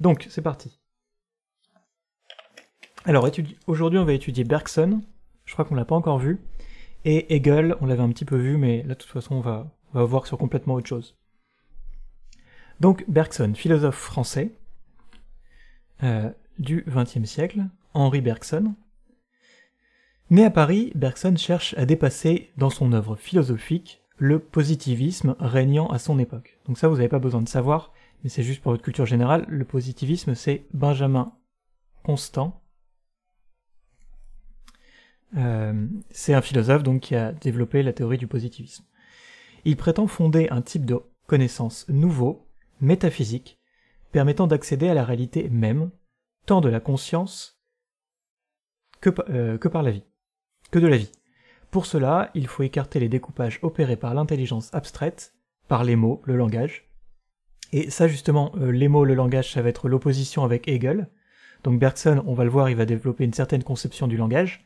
Donc, c'est parti. Alors, aujourd'hui, on va étudier Bergson. Je crois qu'on ne l'a pas encore vu. Et Hegel, on l'avait un petit peu vu, mais là, de toute façon, on va, voir sur complètement autre chose. Donc, Bergson, philosophe français euh, du XXe siècle, Henri Bergson. Né à Paris, Bergson cherche à dépasser dans son œuvre philosophique le positivisme régnant à son époque. Donc ça, vous n'avez pas besoin de savoir, mais c'est juste pour votre culture générale, le positivisme c'est Benjamin Constant. Euh, c'est un philosophe donc qui a développé la théorie du positivisme. Il prétend fonder un type de connaissance nouveau, métaphysique, permettant d'accéder à la réalité même, tant de la conscience que, euh, que par la vie, que de la vie. Pour cela, il faut écarter les découpages opérés par l'intelligence abstraite, par les mots, le langage, et ça justement, euh, les mots, le langage, ça va être l'opposition avec Hegel. Donc Bergson, on va le voir, il va développer une certaine conception du langage,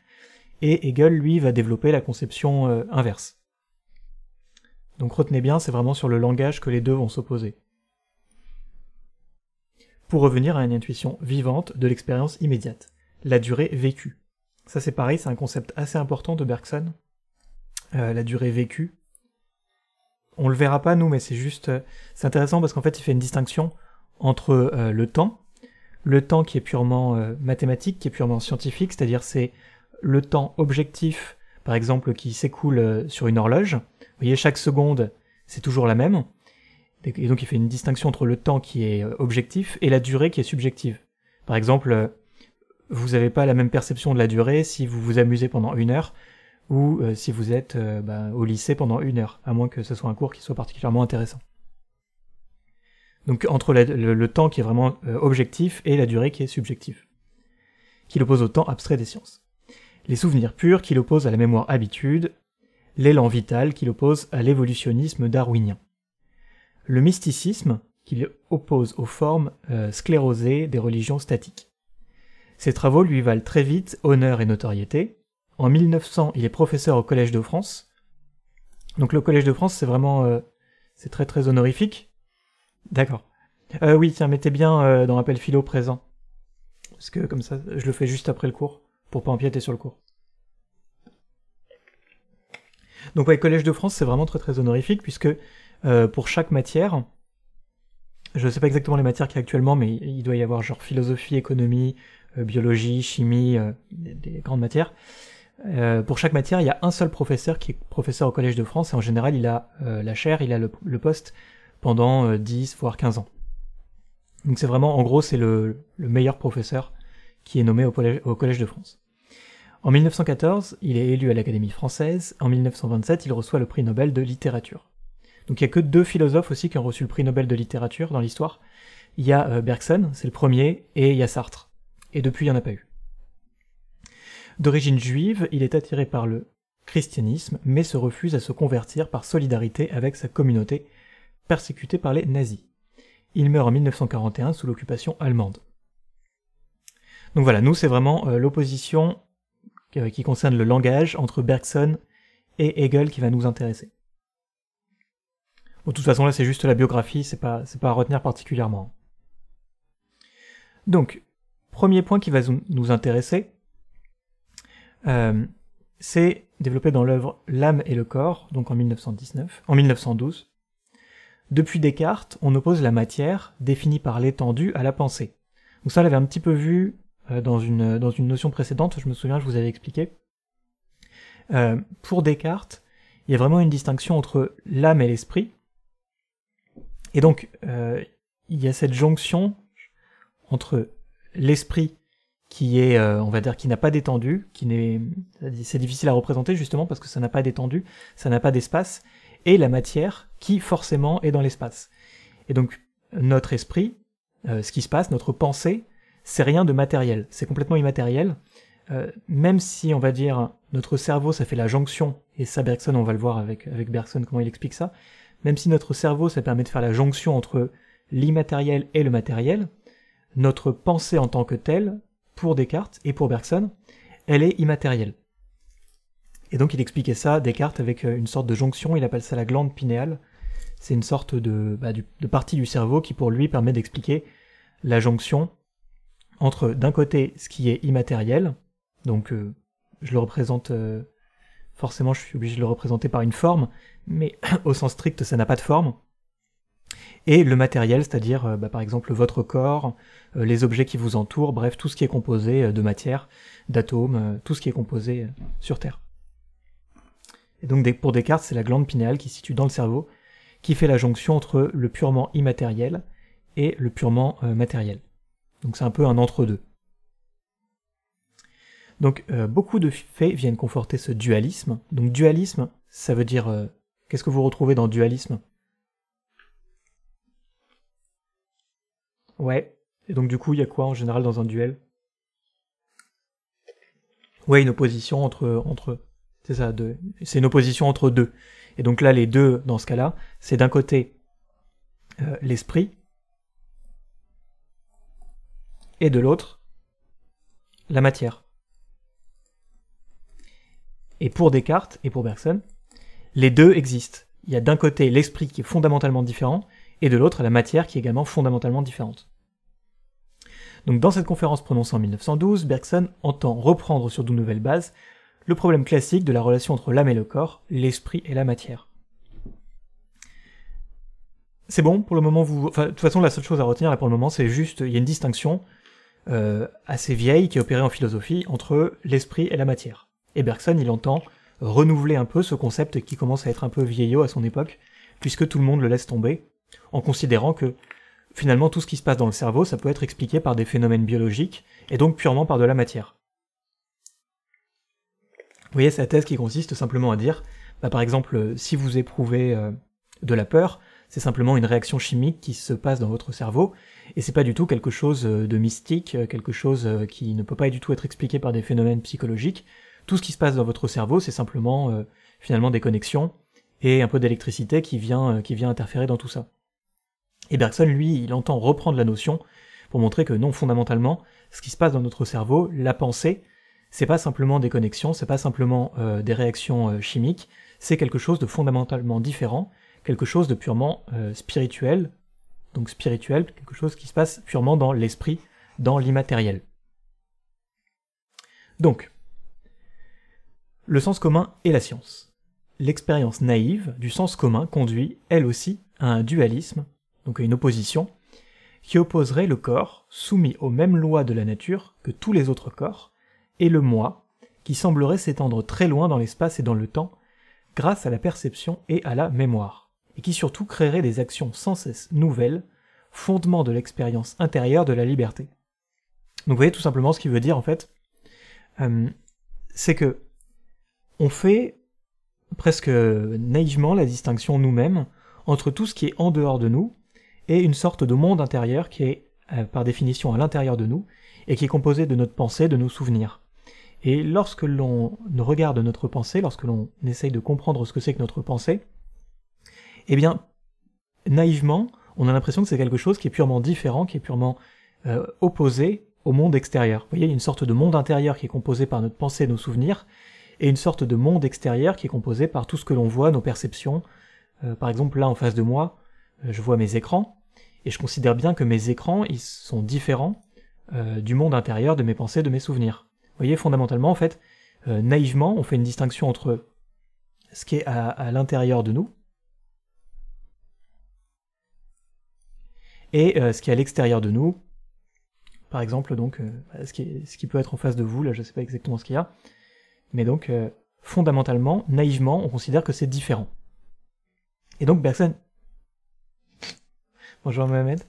et Hegel, lui, va développer la conception euh, inverse. Donc retenez bien, c'est vraiment sur le langage que les deux vont s'opposer. Pour revenir à une intuition vivante de l'expérience immédiate, la durée vécue. Ça c'est pareil, c'est un concept assez important de Bergson. Euh, la durée vécue, on le verra pas nous, mais c'est juste, euh, c'est intéressant parce qu'en fait il fait une distinction entre euh, le temps, le temps qui est purement euh, mathématique, qui est purement scientifique, c'est-à-dire c'est le temps objectif, par exemple, qui s'écoule sur une horloge. Vous voyez, chaque seconde, c'est toujours la même. Et donc il fait une distinction entre le temps qui est objectif et la durée qui est subjective. Par exemple, vous n'avez pas la même perception de la durée si vous vous amusez pendant une heure ou euh, si vous êtes euh, bah, au lycée pendant une heure, à moins que ce soit un cours qui soit particulièrement intéressant. Donc entre le, temps qui est vraiment euh, objectif et la durée qui est subjective, qui l'oppose au temps abstrait des sciences. Les souvenirs purs qui l'opposent à la mémoire habitude, l'élan vital qui l'oppose à l'évolutionnisme darwinien. Le mysticisme qui l'oppose aux formes sclérosées des religions statiques. Ses travaux lui valent très vite honneur et notoriété, en 1900, il est professeur au Collège de France. Donc le Collège de France, c'est vraiment... Euh, c'est très très honorifique. D'accord. Euh, oui, tiens, mettez bien euh, dans l'appel philo présent. Parce que comme ça, je le fais juste après le cours, pour pas empiéter sur le cours. Donc le Collège de France, c'est vraiment très très honorifique, puisque pour chaque matière, je ne sais pas exactement les matières qu'il y a actuellement, mais il doit y avoir genre philosophie, économie, biologie, chimie, des grandes matières. Euh, pour chaque matière, il y a un seul professeur qui est professeur au Collège de France et en général, il a euh, la chaire, il a le, poste pendant 10 euh, voire 15 ans. Donc c'est vraiment, en gros, c'est le, meilleur professeur qui est nommé au collège, au collège, de France. En 1914, il est élu à l'Académie française. En 1927, il reçoit le prix Nobel de littérature. Donc il n'y a que deux philosophes aussi qui ont reçu le prix Nobel de littérature dans l'histoire. Il y a Bergson, c'est le premier, et il y a Sartre. Et depuis, il n'y en a pas eu. D'origine juive, il est attiré par le christianisme, mais se refuse à se convertir par solidarité avec sa communauté persécutée par les nazis. Il meurt en 1941 sous l'occupation allemande. Donc voilà, nous c'est vraiment euh, l'opposition euh, qui concerne le langage entre Bergson et Hegel qui va nous intéresser. Bon, de toute façon là c'est juste la biographie, c'est pas, c'est pas à retenir particulièrement. Donc, premier point qui va nous intéresser, euh, c'est développé dans l'œuvre L'âme et le corps, donc en 1919, en 1912. Depuis Descartes, on oppose la matière, définie par l'étendue, à la pensée. Donc ça, on l'avait un petit peu vu euh, dans une, dans une notion précédente, je me souviens, je vous avais expliqué. Euh, pour Descartes, il y a vraiment une distinction entre l'âme et l'esprit. Et donc, euh, il y a cette jonction entre l'esprit qui est, euh, on va dire, qui n'a pas d'étendue, qui n'est, c'est difficile à représenter justement parce que ça n'a pas d'étendue, ça n'a pas d'espace, et la matière qui forcément est dans l'espace. Et donc notre esprit, euh, ce qui se passe, notre pensée, c'est rien de matériel, c'est complètement immatériel. Euh, même si on va dire notre cerveau, ça fait la jonction, et ça Bergson, on va le voir avec avec Bergson comment il explique ça. Même si notre cerveau, ça permet de faire la jonction entre l'immatériel et le matériel, notre pensée en tant que telle, pour Descartes et pour Bergson, elle est immatérielle. Et donc il expliquait ça, Descartes, avec euh, une sorte de jonction, il appelle ça la glande pinéale. C'est une sorte bah, de, partie du cerveau qui pour lui permet d'expliquer la jonction entre d'un côté ce qui est immatériel, donc euh, je le représente, euh, forcément je suis obligé de le représenter par une forme, mais au sens strict ça n'a pas de forme, et le matériel, c'est-à-dire euh, bah, par exemple votre corps, euh, les objets qui vous entourent, bref, tout ce qui est composé euh, de matière, d'atomes, tout ce qui est composé sur Terre. Et donc pour Descartes, c'est la glande pinéale qui se situe dans le cerveau, qui fait la jonction entre le purement immatériel et le purement matériel. Donc c'est un peu un entre-deux. Donc beaucoup de faits viennent conforter ce dualisme. Donc dualisme, ça veut dire... Qu'est-ce que vous retrouvez dans dualisme Ouais. Et donc du coup, il y a quoi en général dans un duel Ouais, une opposition entre entre c'est ça, deux. C'est une opposition entre deux. Et donc là, les deux dans ce cas-là, c'est d'un côté euh, l'esprit et de l'autre la matière. Et pour Descartes et pour Bergson, les deux existent. Il y a d'un côté l'esprit qui est fondamentalement différent et de l'autre la matière qui est également fondamentalement différente. Donc dans cette conférence prononcée en 1912, Bergson entend reprendre sur de nouvelles bases le problème classique de la relation entre l'âme et le corps, l'esprit et la matière. C'est bon, pour le moment, vous... Enfin, de toute façon, la seule chose à retenir là pour le moment, c'est juste, il y a une distinction euh, assez vieille qui est opérée en philosophie entre l'esprit et la matière. Et Bergson, il entend renouveler un peu ce concept qui commence à être un peu vieillot à son époque, puisque tout le monde le laisse tomber, en considérant que finalement tout ce qui se passe dans le cerveau, ça peut être expliqué par des phénomènes biologiques, et donc purement par de la matière. Vous voyez la thèse qui consiste simplement à dire, bah, par exemple, euh, si vous éprouvez euh, de la peur, c'est simplement une réaction chimique qui se passe dans votre cerveau, et c'est pas du tout quelque chose euh, de mystique, quelque chose qui ne peut pas du tout être expliqué par des phénomènes psychologiques. Tout ce qui se passe dans votre cerveau, c'est simplement finalement des connexions et un peu d'électricité qui vient, qui vient interférer dans tout ça. Et Bergson, lui, il entend reprendre la notion pour montrer que non, fondamentalement, ce qui se passe dans notre cerveau, la pensée, c'est pas simplement des connexions, c'est pas simplement euh, des réactions euh, chimiques, c'est quelque chose de fondamentalement différent, quelque chose de purement euh, spirituel, donc spirituel, quelque chose qui se passe purement dans l'esprit, dans l'immatériel. Donc, le sens commun et la science. L'expérience naïve du sens commun conduit, elle aussi, à un dualisme donc une opposition, qui opposerait le corps, soumis aux mêmes lois de la nature que tous les autres corps, et le moi, qui semblerait s'étendre très loin dans l'espace et dans le temps, grâce à la perception et à la mémoire, et qui surtout créerait des actions sans cesse nouvelles, fondement de l'expérience intérieure de la liberté. Donc vous voyez tout simplement ce qu'il veut dire en fait, euh, c'est que on fait presque naïvement la distinction nous-mêmes entre tout ce qui est en dehors de nous et une sorte de monde intérieur qui est euh, par définition à l'intérieur de nous, et qui est composé de notre pensée, de nos souvenirs. Et lorsque l'on regarde notre pensée, lorsque l'on essaye de comprendre ce que c'est que notre pensée, eh bien, naïvement, on a l'impression que c'est quelque chose qui est purement différent, qui est purement euh, opposé au monde extérieur. Vous voyez, il y a une sorte de monde intérieur qui est composé par notre pensée nos souvenirs, et une sorte de monde extérieur qui est composé par tout ce que l'on voit, nos perceptions. Euh, par exemple, là, en face de moi, je vois mes écrans, et je considère bien que mes écrans, ils sont différents euh, du monde intérieur, de mes pensées, de mes souvenirs. Vous voyez, fondamentalement, en fait, euh, naïvement, on fait une distinction entre ce qui est à, l'intérieur de nous et euh, ce qui est à l'extérieur de nous. Par exemple, donc, ce qui, ce, qui peut être en face de vous, là, je ne sais pas exactement ce qu'il y a, mais donc, fondamentalement, naïvement, on considère que c'est différent. Et donc, Bergson... Bonjour Mohamed.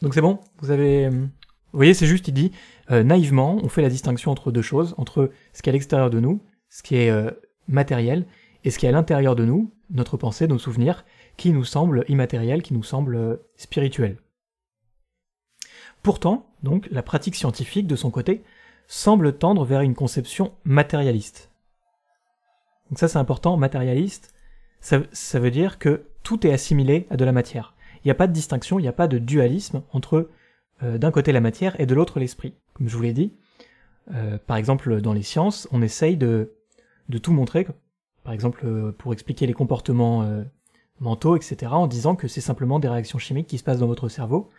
Donc c'est bon, vous avez... Euh, vous voyez, c'est juste, il dit, euh, naïvement, on fait la distinction entre deux choses, entre ce qui est à l'extérieur de nous, ce qui est euh, matériel, et ce qui est à l'intérieur de nous, notre pensée, nos souvenirs, qui nous semble immatériel, qui nous semble spirituels. spirituel. Pourtant, donc, la pratique scientifique, de son côté, semble tendre vers une conception matérialiste. Donc ça c'est important, matérialiste, ça, veut dire que tout est assimilé à de la matière. Il n'y a pas de distinction, il n'y a pas de dualisme entre euh, d'un côté la matière et de l'autre l'esprit. Comme je vous l'ai dit, euh, par exemple dans les sciences, on essaye de, de tout montrer, par exemple euh, pour expliquer les comportements mentaux, etc., en disant que c'est simplement des réactions chimiques qui se passent dans votre cerveau,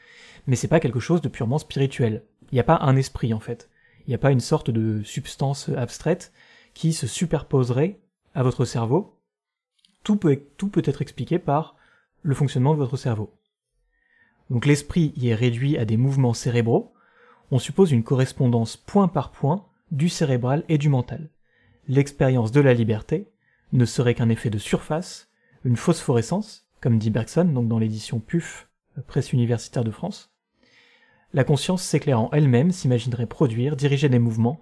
mais c'est pas quelque chose de purement spirituel. Il n'y a pas un esprit en fait. Il n'y a pas une sorte de substance abstraite qui se superposerait à votre cerveau tout peut, être expliqué par le fonctionnement de votre cerveau. Donc l'esprit y est réduit à des mouvements cérébraux, on suppose une correspondance point par point du cérébral et du mental. L'expérience de la liberté ne serait qu'un effet de surface, une phosphorescence, comme dit Bergson donc dans l'édition PUF, euh, Presse universitaire de France. La conscience s'éclairant elle-même s'imaginerait produire, diriger des mouvements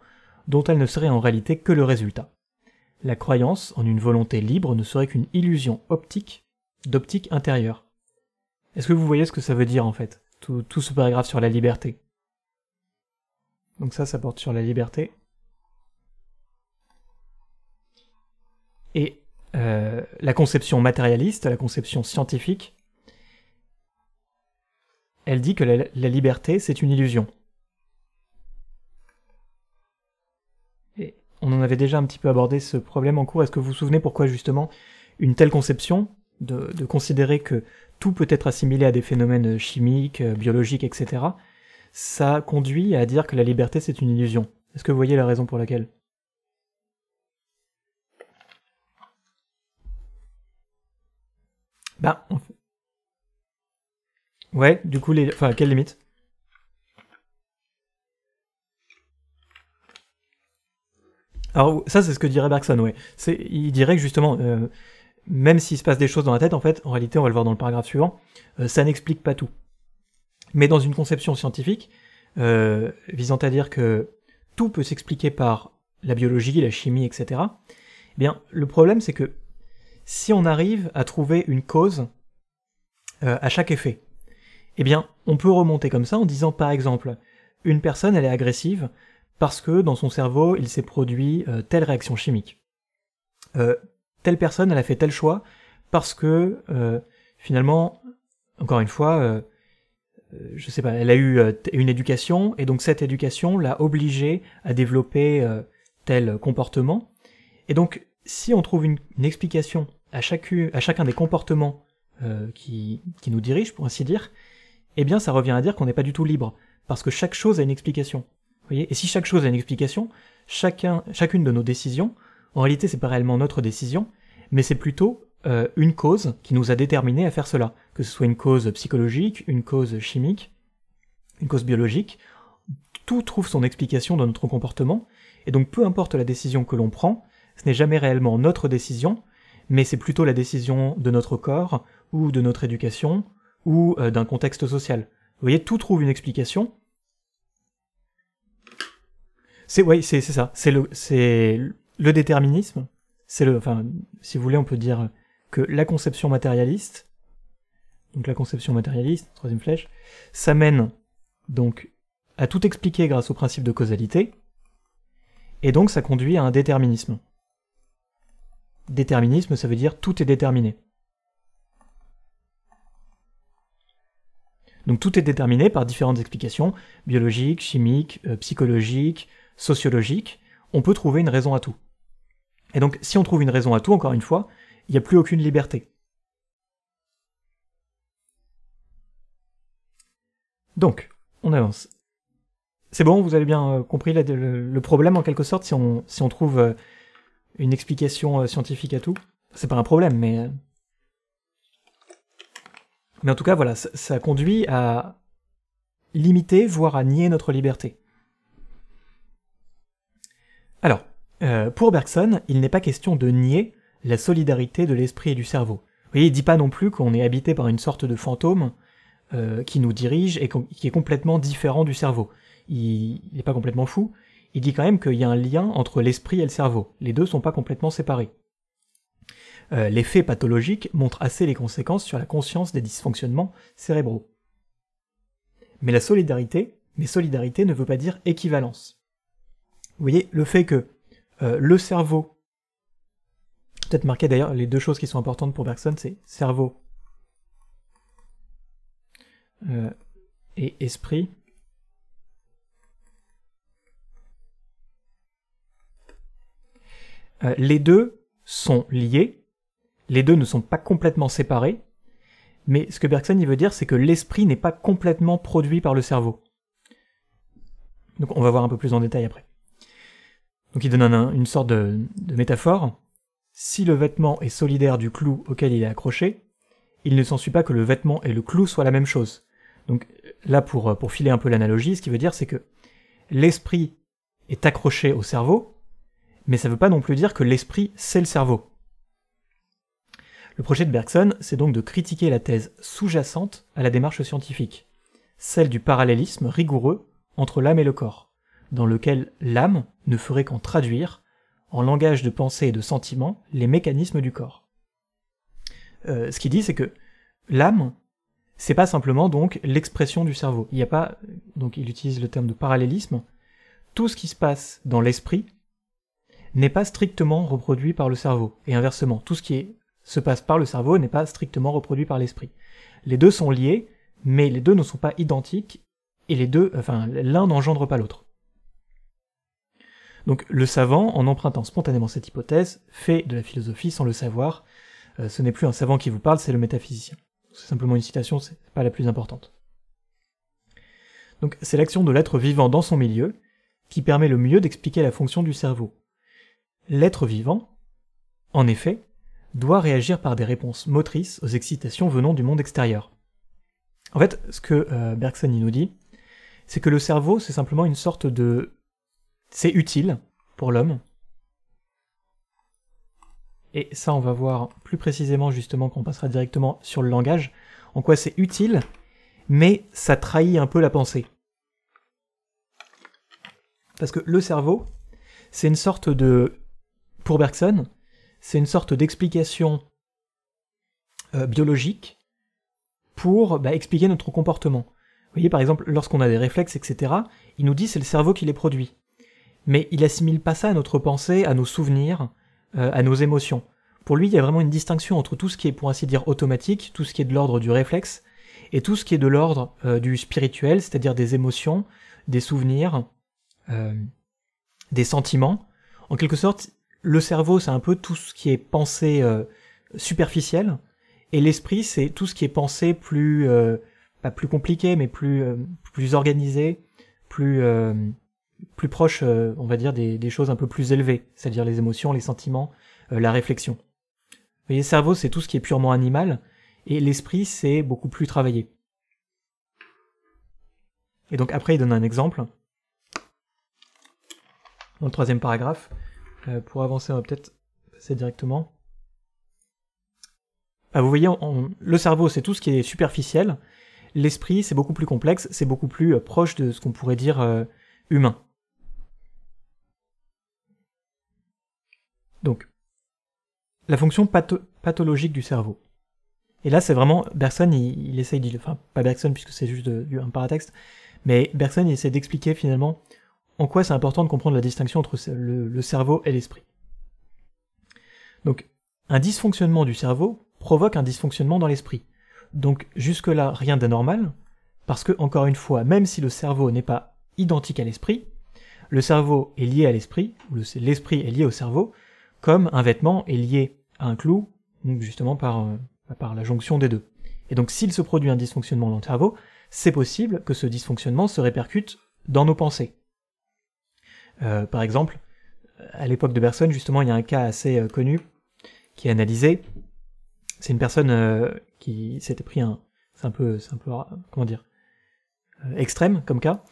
dont elle ne serait en réalité que le résultat la croyance en une volonté libre ne serait qu'une illusion optique d'optique intérieure. Est-ce que vous voyez ce que ça veut dire en fait, tout, ce paragraphe sur la liberté Donc ça, ça porte sur la liberté. Et euh, la conception matérialiste, la conception scientifique, elle dit que la liberté, c'est une illusion. on en avait déjà un petit peu abordé ce problème en cours. Est-ce que vous vous souvenez pourquoi justement une telle conception de, considérer que tout peut être assimilé à des phénomènes euh, chimiques, euh, biologiques, etc., ça conduit à dire que la liberté c'est une illusion. Est-ce que vous voyez la raison pour laquelle Bah, ouais, du coup, les... enfin, quelle limite Alors ça, c'est ce que dirait Bergson, oui. Il dirait que justement, euh, même s'il se passe des choses dans la tête, en fait, en réalité, on va le voir dans le paragraphe suivant, euh, ça n'explique pas tout. Mais dans une conception scientifique, euh, visant à dire que tout peut s'expliquer par la biologie, la chimie, etc., eh bien, le problème, c'est que si on arrive à trouver une cause euh, à chaque effet, eh bien, on peut remonter comme ça en disant, par exemple, une personne, elle est agressive parce que dans son cerveau, il s'est produit euh, telle réaction chimique. Euh, telle personne, elle a fait tel choix, parce que euh, finalement, encore une fois, je sais pas, elle a eu une éducation, et donc cette éducation l'a obligée à développer tel comportement. Et donc, si on trouve une, explication à, à chacun des comportements qui, nous dirigent, pour ainsi dire, eh bien ça revient à dire qu'on n'est pas du tout libre, parce que chaque chose a une explication et si chaque chose a une explication, chacun, chacune de nos décisions, en réalité c'est pas réellement notre décision, mais c'est plutôt euh, une cause qui nous a déterminés à faire cela, que ce soit une cause psychologique, une cause chimique, une cause biologique, tout trouve son explication dans notre comportement, et donc peu importe la décision que l'on prend, ce n'est jamais réellement notre décision, mais c'est plutôt la décision de notre corps, ou de notre éducation, ou euh, d'un contexte social. Vous voyez, tout trouve une explication, c'est oui, c'est ça. C'est le c'est le déterminisme. C'est le enfin si vous voulez, on peut dire que la conception matérialiste donc la conception matérialiste, troisième flèche, ça mène donc à tout expliquer grâce au principe de causalité, et donc ça conduit à un déterminisme. Déterminisme, ça veut dire tout est déterminé. Donc tout est déterminé par différentes explications biologiques, chimiques, euh, psychologiques, sociologique, on peut trouver une raison à tout. Et donc si on trouve une raison à tout, encore une fois, il n'y a plus aucune liberté. Donc, on avance. C'est bon, vous avez bien euh, compris le problème en quelque sorte, si on, trouve euh, une explication euh, scientifique à tout. C'est pas un problème, mais... Mais en tout cas, voilà, ça conduit à limiter, voire à nier notre liberté. Alors, euh, pour Bergson, il n'est pas question de nier la solidarité de l'esprit et du cerveau. Vous voyez, il dit pas non plus qu'on est habité par une sorte de fantôme euh, qui nous dirige et qui est complètement différent du cerveau. Il n'est pas complètement fou. Il dit quand même qu'il y a un lien entre l'esprit et le cerveau. Les deux sont pas complètement séparés. L'effet euh, les faits pathologiques montrent assez les conséquences sur la conscience des dysfonctionnements cérébraux. Mais la solidarité, mais solidarité ne veut pas dire équivalence. Vous voyez, le fait que euh, le cerveau, peut-être marqué d'ailleurs les deux choses qui sont importantes pour Bergson, c'est cerveau euh, et esprit. Euh, les deux sont liés, les deux ne sont pas complètement séparés, mais ce que Bergson veut dire, c'est que l'esprit n'est pas complètement produit par le cerveau. Donc on va voir un peu plus en détail après. Donc il donne une sorte de, métaphore. Si le vêtement est solidaire du clou auquel il est accroché, il ne s'ensuit pas que le vêtement et le clou soient la même chose. Donc là, pour, euh, pour filer un peu l'analogie, ce qui veut dire, c'est que l'esprit est accroché au cerveau, mais ça ne veut pas non plus dire que l'esprit, c'est le cerveau. Le projet de Bergson, c'est donc de critiquer la thèse sous-jacente à la démarche scientifique, celle du parallélisme rigoureux entre l'âme et le corps, dans lequel l'âme ne ferait qu'en traduire, en langage de pensée et de sentiment, les mécanismes du corps. Euh, ce qu'il dit, c'est que l'âme, c'est pas simplement donc l'expression du cerveau. Il n'y a pas, donc il utilise le terme de parallélisme. Tout ce qui se passe dans l'esprit n'est pas strictement reproduit par le cerveau, et inversement, tout ce qui se passe par le cerveau n'est pas strictement reproduit par l'esprit. Les deux sont liés, mais les deux ne sont pas identiques, et les deux, enfin, l'un n'engendre pas l'autre. Donc le savant, en empruntant spontanément cette hypothèse, fait de la philosophie sans le savoir. Euh, ce n'est plus un savant qui vous parle, c'est le métaphysicien. C'est simplement une citation, c'est pas la plus importante. Donc c'est l'action de l'être vivant dans son milieu qui permet le mieux d'expliquer la fonction du cerveau. L'être vivant, en effet, doit réagir par des réponses motrices aux excitations venant du monde extérieur. En fait, ce que euh, Bergson nous dit, c'est que le cerveau, c'est simplement une sorte de c'est utile pour l'homme. Et ça, on va voir plus précisément justement qu'on passera directement sur le langage, en quoi c'est utile, mais ça trahit un peu la pensée. Parce que le cerveau, c'est une sorte de... Pour Bergson, c'est une sorte d'explication euh, biologique pour bah, expliquer notre comportement. Vous voyez, par exemple, lorsqu'on a des réflexes, etc., il nous dit c'est le cerveau qui les produit mais il assimile pas ça à notre pensée, à nos souvenirs, euh, à nos émotions. Pour lui, il y a vraiment une distinction entre tout ce qui est, pour ainsi dire, automatique, tout ce qui est de l'ordre du réflexe, et tout ce qui est de l'ordre euh, du spirituel, c'est-à-dire des émotions, des souvenirs, euh, des sentiments. En quelque sorte, le cerveau, c'est un peu tout ce qui est pensée superficielle, et l'esprit, c'est tout ce qui est pensée plus, pas plus compliqué, mais plus, plus organisé, plus plus proche, euh, on va dire, des, choses un peu plus élevées, c'est-à-dire les émotions, les sentiments, euh, la réflexion. Vous voyez, cerveau, c'est tout ce qui est purement animal, et l'esprit, c'est beaucoup plus travaillé. Et donc après, il donne un exemple. Dans le troisième paragraphe, euh, pour avancer, on va peut-être passer directement. Ah, vous voyez, le cerveau, c'est tout ce qui est superficiel. L'esprit, c'est beaucoup plus complexe, c'est beaucoup plus proche de ce qu'on pourrait dire humain. Donc, la fonction pathologique du cerveau. Et là, c'est vraiment, Bergson, il, essaye Enfin, pas Bergson, puisque c'est juste euh, un paratexte, mais Bergson il essaie d'expliquer finalement en quoi c'est important de comprendre la distinction entre le, le cerveau et l'esprit. Donc, un dysfonctionnement du cerveau provoque un dysfonctionnement dans l'esprit. Donc, jusque-là, rien d'anormal, parce que, encore une fois, même si le cerveau n'est pas identique à l'esprit, le cerveau est lié à l'esprit, ou l'esprit est lié au cerveau, comme un vêtement est lié à un clou, donc justement par, euh, par la jonction des deux. Et donc s'il se produit un dysfonctionnement dans le cerveau, c'est possible que ce dysfonctionnement se répercute dans nos pensées. Euh, par exemple, à l'époque de Bergson, justement, il y a un cas assez euh, connu qui est analysé. C'est une personne qui s'était pris un... C'est un peu... C'est un peu... Comment dire Extrême comme cas.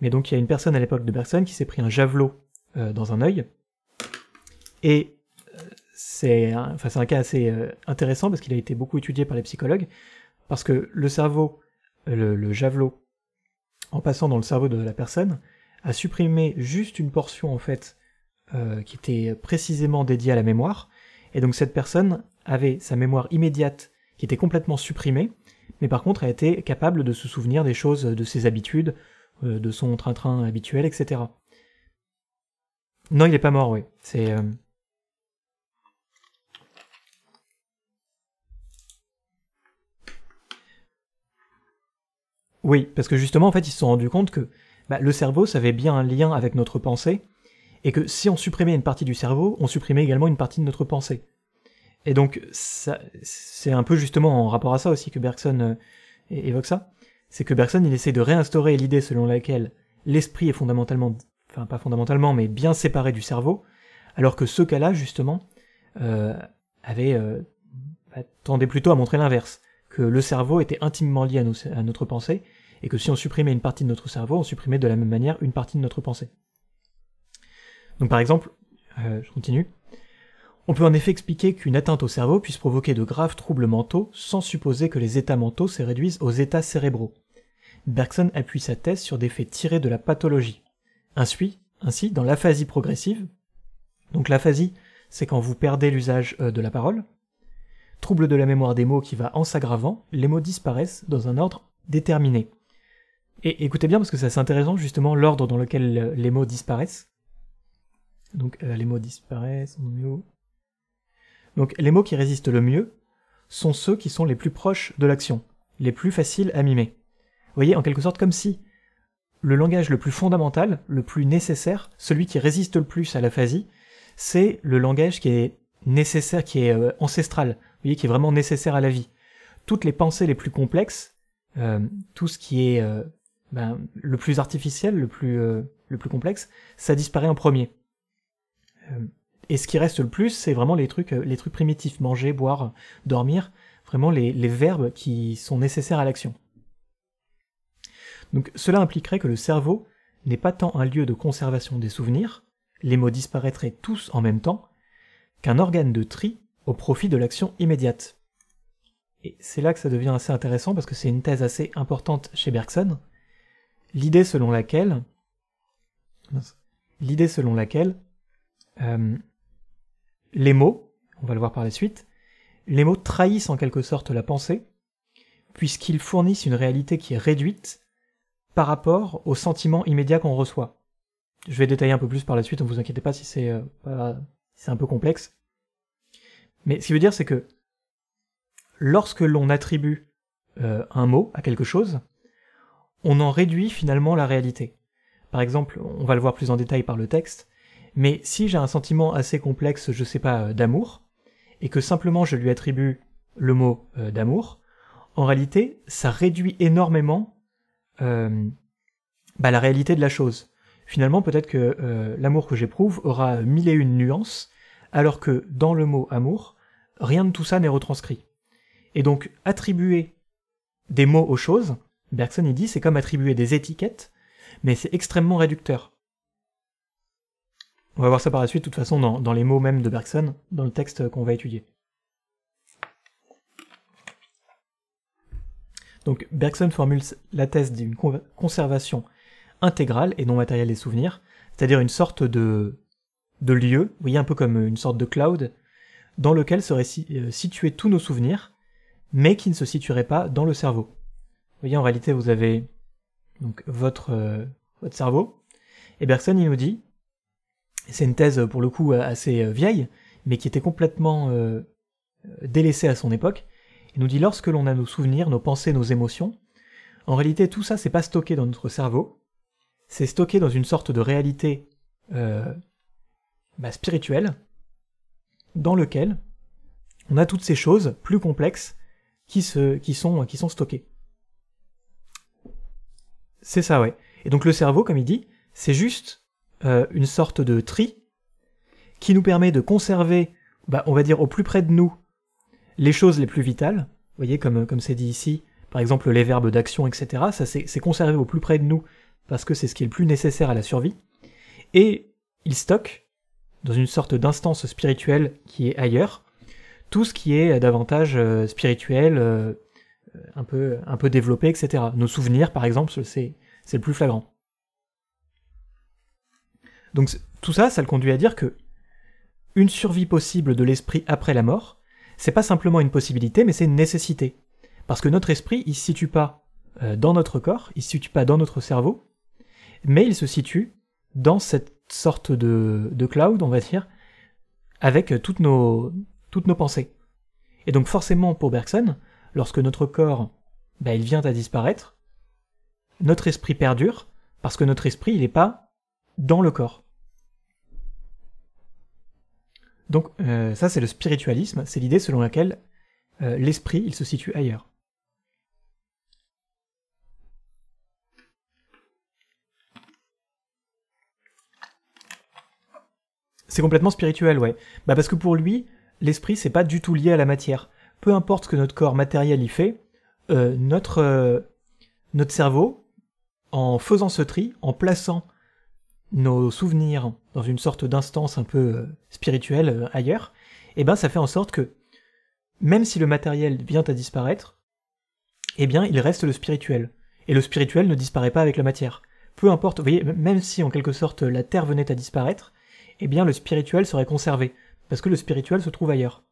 Mais donc il y a une personne à l'époque de Bergson qui s'est pris un javelot dans un œil, et euh, c'est un, c'est un cas assez euh, intéressant parce qu'il a été beaucoup étudié par les psychologues, parce que le cerveau, le, javelot, en passant dans le cerveau de la personne, a supprimé juste une portion en fait euh, qui était précisément dédiée à la mémoire, et donc cette personne avait sa mémoire immédiate qui était complètement supprimée, mais par contre a été capable de se souvenir des choses, de ses habitudes, de son train-train habituel, etc. Non, il est pas mort, oui. C'est Oui, parce que justement, en fait, ils se sont rendus compte que bah, le cerveau, ça avait bien un lien avec notre pensée, et que si on supprimait une partie du cerveau, on supprimait également une partie de notre pensée. Et donc, c'est un peu justement en rapport à ça aussi que Bergson euh, évoque ça. C'est que Bergson, il essaie de réinstaurer l'idée selon laquelle l'esprit est fondamentalement, enfin pas fondamentalement, mais bien séparé du cerveau, alors que ce cas-là, justement, euh, avait euh, bah, tendait plutôt à montrer l'inverse, que le cerveau était intimement lié à notre pensée, et que si on supprimait une partie de notre cerveau, on supprimait de la même manière une partie de notre pensée. Donc par exemple, euh, je continue, on peut en effet expliquer qu'une atteinte au cerveau puisse provoquer de graves troubles mentaux sans supposer que les états mentaux se réduisent aux états cérébraux. Bergson appuie sa thèse sur des faits tirés de la pathologie. Ainsi, ainsi dans l'aphasie progressive, donc l'aphasie, c'est quand vous perdez l'usage euh, de la parole, trouble de la mémoire des mots qui va en s'aggravant, les mots disparaissent dans un ordre déterminé. Et écoutez bien parce que c'est intéressant justement l'ordre dans lequel euh, les mots disparaissent. Donc euh, les mots disparaissent, Donc les mots qui résistent le mieux sont ceux qui sont les plus proches de l'action, les plus faciles à mimer. Vous voyez, en quelque sorte comme si le langage le plus fondamental, le plus nécessaire, celui qui résiste le plus à la l'aphasie, c'est le langage qui est nécessaire, qui est euh, ancestral, vous voyez, qui est vraiment nécessaire à la vie. Toutes les pensées les plus complexes, tout ce qui est ben, le plus artificiel, euh, le plus, complexe, ça disparaît en premier. Euh, et ce qui reste le plus, c'est vraiment les trucs, primitifs, manger, boire, dormir, vraiment les, les verbes qui sont nécessaires à l'action. Donc cela impliquerait que le cerveau n'est pas tant un lieu de conservation des souvenirs, les mots disparaîtraient tous en même temps, qu'un organe de tri au profit de l'action immédiate. Et c'est là que ça devient assez intéressant parce que c'est une thèse assez importante chez Bergson, l'idée selon laquelle l'idée selon laquelle euh, les mots, on va le voir par la suite, les mots trahissent en quelque sorte la pensée, puisqu'ils fournissent une réalité qui est réduite par rapport au sentiment immédiat qu'on reçoit. Je vais détailler un peu plus par la suite, ne vous inquiétez pas si c'est euh, un peu complexe. Mais ce qui veut dire, c'est que lorsque l'on attribue euh, un mot à quelque chose, on en réduit finalement la réalité. Par exemple, on va le voir plus en détail par le texte, mais si j'ai un sentiment assez complexe, je sais pas, euh, d'amour, et que simplement je lui attribue le mot euh, d'amour, en réalité, ça réduit énormément euh, bah, la réalité de la chose. Finalement, peut-être que l'amour que j'éprouve aura mille et une nuances, alors que dans le mot amour, rien de tout ça n'est retranscrit. Et donc, attribuer des mots aux choses, Bergson il dit c'est comme attribuer des étiquettes, mais c'est extrêmement réducteur. On va voir ça par la suite, de toute façon, dans, les mots même de Bergson, dans le texte qu'on va étudier. Donc Bergson formule la thèse d'une conservation intégrale et non matérielle des souvenirs, c'est-à-dire une sorte de, de lieu, vous un peu comme une sorte de cloud, dans lequel seraient euh, situés tous nos souvenirs, mais qui ne se situeraient pas dans le cerveau. Vous voyez, en réalité, vous avez donc votre, euh, votre cerveau. Et Bergson, il nous dit, c'est une thèse pour le coup assez euh, vieille, mais qui était complètement euh, délaissée à son époque. Il nous dit lorsque l'on a nos souvenirs, nos pensées, nos émotions, en réalité, tout ça, c'est pas stocké dans notre cerveau, c'est stocké dans une sorte de réalité bah, spirituelle, dans lequel on a toutes ces choses plus complexes qui, se, qui, sont, qui sont stockées. C'est ça, ouais. Et donc le cerveau, comme il dit, c'est juste euh, une sorte de tri qui nous permet de conserver, bah, on va dire, au plus près de nous, les choses les plus vitales. Vous voyez, comme euh, comme c'est dit ici, par exemple les verbes d'action, etc. Ça, c'est conservé au plus près de nous parce que c'est ce qui est le plus nécessaire à la survie. Et il stocke dans une sorte d'instance spirituelle qui est ailleurs, tout ce qui est euh, davantage spirituel, un peu, un peu développé, etc. Nos souvenirs, par exemple, c'est le plus flagrant. Donc tout ça, ça le conduit à dire que une survie possible de l'esprit après la mort, c'est pas simplement une possibilité, mais c'est une nécessité. Parce que notre esprit, il se situe pas euh, dans notre corps, il se situe pas dans notre cerveau, mais il se situe dans cette sorte de, de cloud, on va dire, avec toutes nos, toutes nos pensées. Et donc forcément, pour Bergson, lorsque notre corps, ben, il vient à disparaître, notre esprit perdure, parce que notre esprit, il n'est pas dans le corps. Donc euh, ça, c'est le spiritualisme, c'est l'idée selon laquelle euh, l'esprit, il se situe ailleurs. C'est complètement spirituel, ouais. Bah, parce que pour lui, l'esprit, c'est pas du tout lié à la matière peu importe ce que notre corps matériel y fait, euh, notre, euh, notre cerveau, en faisant ce tri, en plaçant nos souvenirs dans une sorte d'instance un peu euh, spirituelle ailleurs, eh ben ça fait en sorte que même si le matériel vient à disparaître, eh bien il reste le spirituel. Et le spirituel ne disparaît pas avec la matière. Peu importe, vous voyez, même si en quelque sorte la terre venait à disparaître, eh bien le spirituel serait conservé, parce que le spirituel se trouve ailleurs.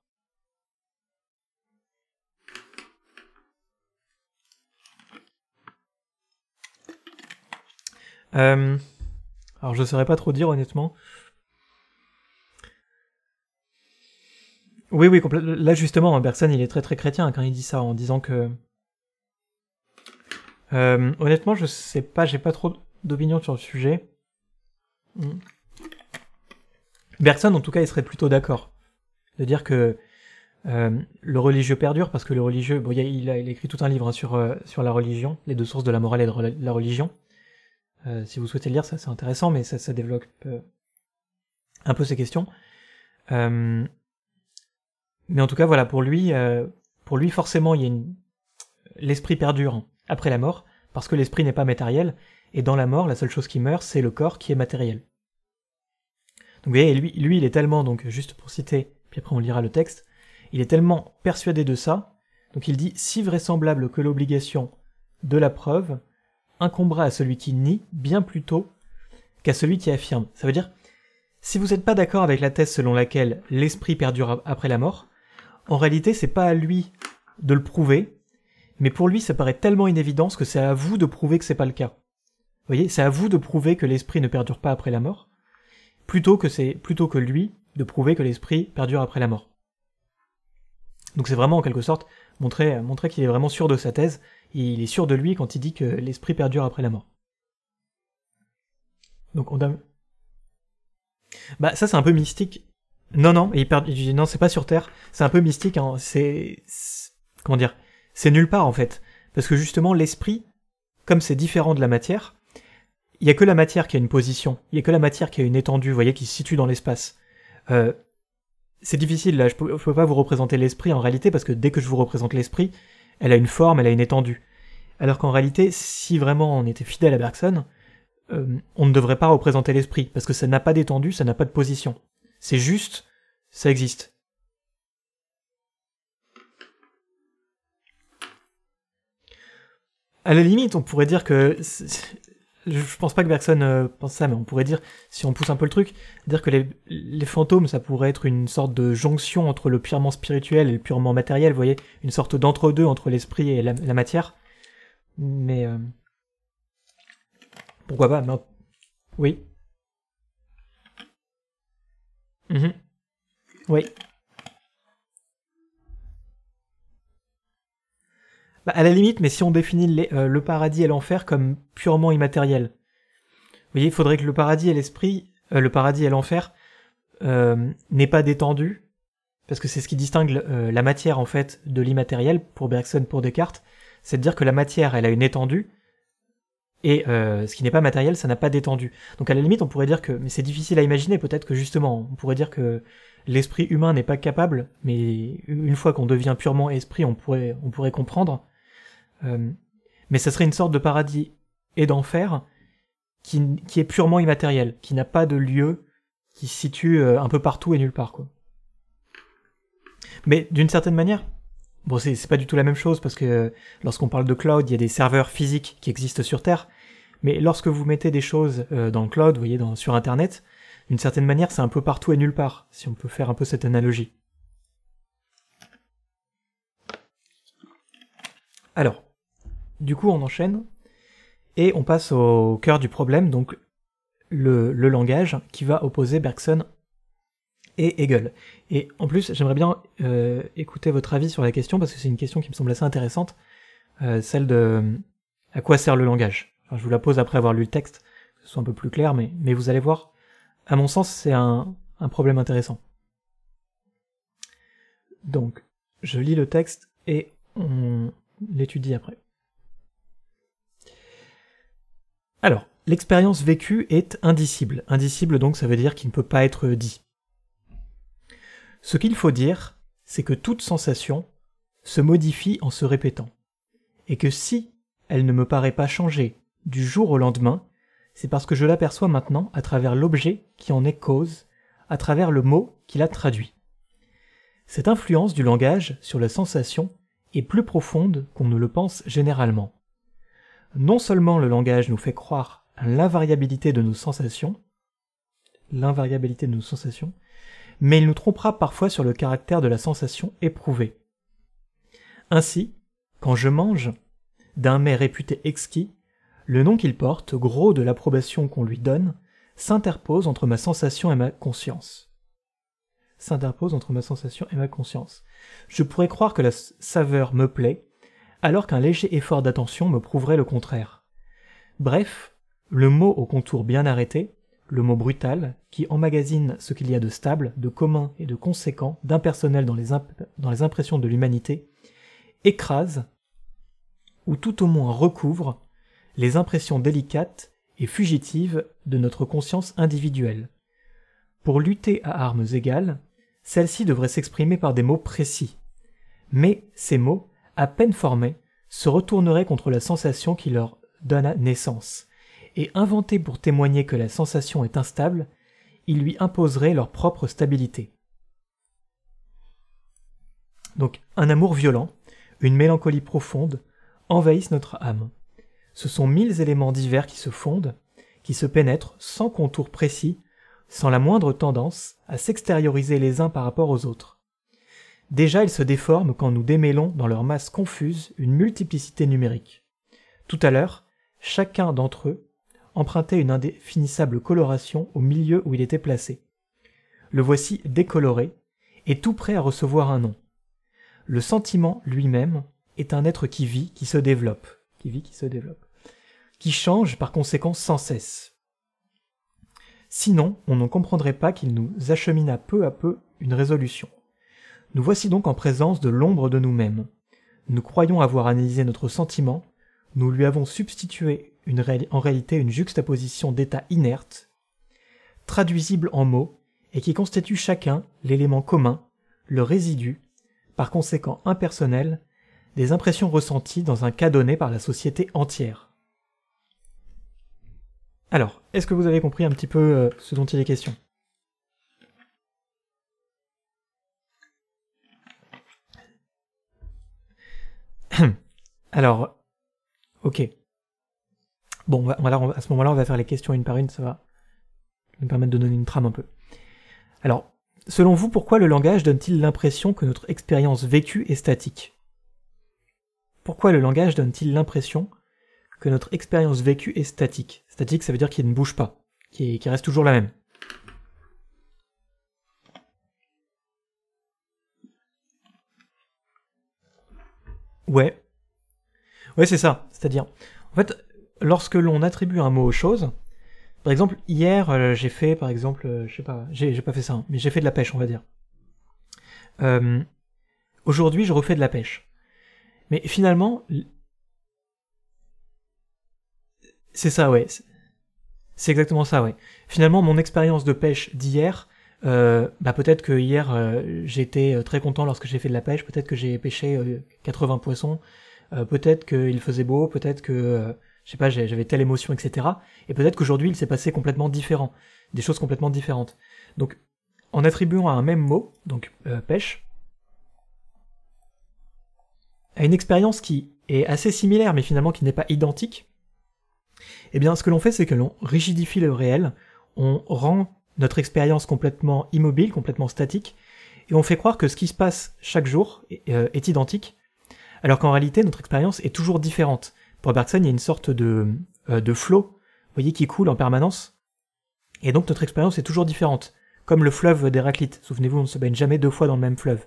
Euh, alors je saurais pas trop dire honnêtement. Oui, oui, là justement, Bergson, il est très très chrétien quand il dit ça, en disant que... Euh, honnêtement, je sais pas, j'ai pas trop d'opinion sur le sujet. Bergson, en tout cas, il serait plutôt d'accord de dire que euh, le religieux perdure parce que le religieux, bon, il, a, il écrit tout un livre hein, sur, sur la religion, les deux sources de la morale et de la religion. Euh, si vous souhaitez le lire, ça c'est intéressant, mais ça, développe euh, un peu ces questions. Euh, mais en tout cas, voilà, pour lui, pour lui forcément, il y a l'esprit perdure après la mort, parce que l'esprit n'est pas matériel, et dans la mort, la seule chose qui meurt, c'est le corps qui est matériel. Donc vous voyez, lui, lui, il est tellement, donc juste pour citer, puis après on lira le texte, il est tellement persuadé de ça, donc il dit si vraisemblable que l'obligation de la preuve incombera à celui qui nie bien plutôt qu'à celui qui affirme. Ça veut dire, si vous n'êtes pas d'accord avec la thèse selon laquelle l'esprit perdure après la mort, en réalité, c'est pas à lui de le prouver, mais pour lui, ça paraît tellement une que c'est à vous de prouver que c'est pas le cas. Vous voyez, c'est à vous de prouver que l'esprit ne perdure pas après la mort, plutôt que c'est plutôt que lui de prouver que l'esprit perdure après la mort. Donc c'est vraiment en quelque sorte montrer, montrer qu'il est vraiment sûr de sa thèse, il est sûr de lui quand il dit que l'esprit perdure après la mort. Donc on a... Bah ça c'est un peu mystique. Non non, il perd... non c'est pas sur Terre, c'est un peu mystique. Hein. C'est comment dire, c'est nulle part en fait, parce que justement l'esprit, comme c'est différent de la matière, il y a que la matière qui a une position, il y a que la matière qui a une étendue, vous voyez, qui se situe dans l'espace. Euh, c'est difficile là, je ne je peux pas vous représenter l'esprit en réalité parce que dès que je vous représente l'esprit, elle a une forme, elle a une étendue. Alors qu'en réalité, si vraiment on était fidèle à Bergson, euh, on ne devrait pas représenter l'esprit, parce que ça n'a pas d'étendue, ça n'a pas de position. C'est juste, ça existe. À la limite, on pourrait dire que je pense pas que personne euh, pense ça, mais on pourrait dire, si on pousse un peu le truc, dire que les, fantômes, ça pourrait être une sorte de jonction entre le purement spirituel et le purement matériel, vous voyez, une sorte d'entre-deux entre, l'esprit et la, matière. Mais... Euh, pourquoi pas, Non Oui. Mhm. Oui. Bah, à la limite, mais si on définit euh, le paradis et l'enfer comme purement immatériel, vous voyez, il faudrait que le paradis et l'esprit, euh, le paradis et l'enfer, euh, n'aient pas d'étendue, parce que c'est ce qui distingue euh, la matière en fait de l'immatériel pour Bergson, pour Descartes, c'est de dire que la matière, elle a une étendue, et ce qui n'est pas matériel, ça n'a pas d'étendue. Donc à la limite, on pourrait dire que, mais c'est difficile à imaginer, peut-être que justement, on pourrait dire que l'esprit humain n'est pas capable, mais une fois qu'on devient purement esprit, on pourrait, on pourrait comprendre euh, mais ça serait une sorte de paradis et d'enfer qui, est purement immatériel, qui n'a pas de lieu, qui se situe euh, un peu partout et nulle part, quoi. Mais d'une certaine manière, bon, c'est pas du tout la même chose parce que lorsqu'on parle de cloud, il y a des serveurs physiques qui existent sur Terre. Mais lorsque vous mettez des choses euh, dans le cloud, vous voyez, sur Internet, d'une certaine manière, c'est un peu partout et nulle part, si on peut faire un peu cette analogie. Alors, du coup, on enchaîne et on passe au cœur du problème, donc le, langage qui va opposer Bergson et Hegel. Et en plus, j'aimerais bien euh, écouter votre avis sur la question parce que c'est une question qui me semble assez intéressante, euh, celle de à quoi sert le langage. je vous la pose après avoir lu le texte, que ce soit un peu plus clair, mais, vous allez voir, à mon sens, c'est un problème intéressant. Donc, je lis le texte et on l'étudie après. Alors, l'expérience vécue est indicible. Indicible donc ça veut dire qu'il ne peut pas être dit. Ce qu'il faut dire, c'est que toute sensation se modifie en se répétant, et que si elle ne me paraît pas changée du jour au lendemain, c'est parce que je l'aperçois maintenant à travers l'objet qui en est cause, à travers le mot qui l'a traduit. Cette influence du langage sur la sensation est plus profonde qu'on ne le pense généralement non seulement le langage nous fait croire l'invariabilité de nos sensations, l'invariabilité de nos sensations, mais il nous trompera parfois sur le caractère de la sensation éprouvée. Ainsi, quand je mange, d'un mets réputé exquis, le nom qu'il porte, gros de l'approbation qu'on lui donne, s'interpose entre ma sensation et ma conscience. S'interpose entre ma sensation et ma conscience. Je pourrais croire que la saveur me plaît, alors qu'un léger effort d'attention me prouverait le contraire. Bref, le mot au contour bien arrêté, le mot brutal, qui emmagasine ce qu'il y a de stable, de commun et de conséquent, d'impersonnel dans, dans les, impressions de l'humanité, écrase, ou tout au moins recouvre, les impressions délicates et fugitives de notre conscience individuelle. Pour lutter à armes égales, celle-ci devrait s'exprimer par des mots précis. Mais ces mots, à peine formés, se retourneraient contre la sensation qui leur donna naissance, et inventés pour témoigner que la sensation est instable, ils lui imposeraient leur propre stabilité. Donc un amour violent, une mélancolie profonde, envahissent notre âme. Ce sont mille éléments divers qui se fondent, qui se pénètrent sans contour précis, sans la moindre tendance à s'extérioriser les uns par rapport aux autres. Déjà, ils se déforment quand nous démêlons dans leur masse confuse une multiplicité numérique. Tout à l'heure, chacun d'entre eux empruntait une indéfinissable coloration au milieu où il était placé. Le voici décoloré et tout prêt à recevoir un nom. Le sentiment lui-même est un être qui vit, qui se développe, qui vit, qui se développe, qui change par conséquent sans cesse. Sinon, on ne comprendrait pas qu'il nous achemina peu à peu une résolution. Nous voici donc en présence de l'ombre de nous-mêmes. Nous croyons avoir analysé notre sentiment, nous lui avons substitué en réalité une juxtaposition d'états inertes, traduisibles en mots, et qui constituent chacun l'élément commun, le résidu, par conséquent impersonnel, des impressions ressenties dans un cas donné par la société entière. Alors, est-ce que vous avez compris un petit peu euh, ce dont il est question Alors, ok. Bon, à ce moment-là, on va faire les questions une par une, ça va nous permettre de donner une trame un peu. Alors, selon vous, pourquoi le langage donne-t-il l'impression que notre expérience vécue est statique Pourquoi le langage donne-t-il l'impression que notre expérience vécue est statique Statique, ça veut dire qu'il ne bouge pas, qu'il reste toujours la même. Ouais. Ouais, c'est ça. C'est-à-dire, en fait, lorsque l'on attribue un mot aux choses, par exemple, hier, euh, j'ai fait, par exemple, euh, je sais pas, j'ai pas fait ça, hein, mais j'ai fait de la pêche, on va dire. Euh, aujourd'hui, je refais de la pêche. Mais finalement, c'est ça, ouais. C'est exactement ça, ouais. Finalement, mon expérience de pêche d'hier, euh, bah peut-être que hier euh, j'étais euh, très content lorsque j'ai fait de la pêche, peut-être que j'ai pêché 80 poissons, peut-être qu'il faisait beau, peut-être que je sais pas, j'avais telle émotion, etc. Et peut-être qu'aujourd'hui il s'est passé complètement différent, des choses complètement différentes. Donc en attribuant à un même mot, donc pêche, à une expérience qui est assez similaire mais finalement qui n'est pas identique, eh bien ce que l'on fait c'est que l'on rigidifie le réel, on rend notre expérience complètement immobile, complètement statique, et on fait croire que ce qui se passe chaque jour est euh, identique, alors qu'en réalité, notre expérience est toujours différente. Pour Bergson, il y a une sorte de, euh, de flot, voyez, qui coule en permanence, et donc notre expérience est toujours différente, comme le fleuve d'Héraclite. Souvenez-vous, on ne se baigne jamais deux fois dans le même fleuve.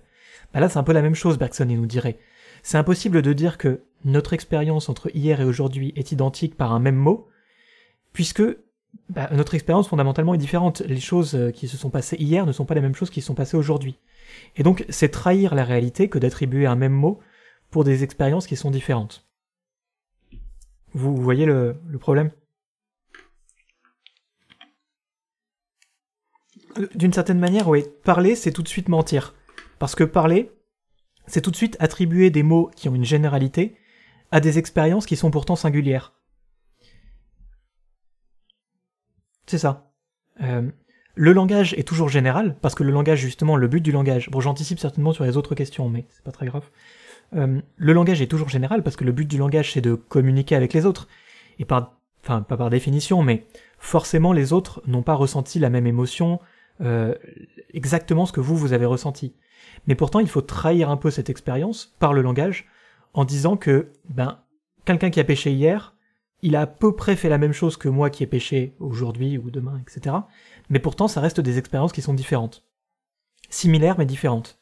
Bah là, c'est un peu la même chose, Bergson, il nous dirait. C'est impossible de dire que notre expérience entre hier et aujourd'hui est identique par un même mot, puisque bah, notre expérience fondamentalement est différente. Les choses euh, qui se sont passées hier ne sont pas les mêmes choses qui se sont passées aujourd'hui. Et donc c'est trahir la réalité que d'attribuer un même mot pour des expériences qui sont différentes. Vous, voyez le, le problème euh, D'une certaine manière, oui, parler, c'est tout de suite mentir. Parce que parler, c'est tout de suite attribuer des mots qui ont une généralité à des expériences qui sont pourtant singulières. C'est ça. Euh, le langage est toujours général, parce que le langage, justement, le but du langage, bon j'anticipe certainement sur les autres questions, mais c'est pas très grave. Euh, le langage est toujours général, parce que le but du langage, c'est de communiquer avec les autres. Et par, enfin, pas par définition, mais forcément, les autres n'ont pas ressenti la même émotion, euh, exactement ce que vous, vous avez ressenti. Mais pourtant, il faut trahir un peu cette expérience par le langage, en disant que, ben, quelqu'un qui a péché hier, il a à peu près fait la même chose que moi qui ai pêché aujourd'hui ou demain, etc. Mais pourtant, ça reste des expériences qui sont différentes. Similaires, mais différentes.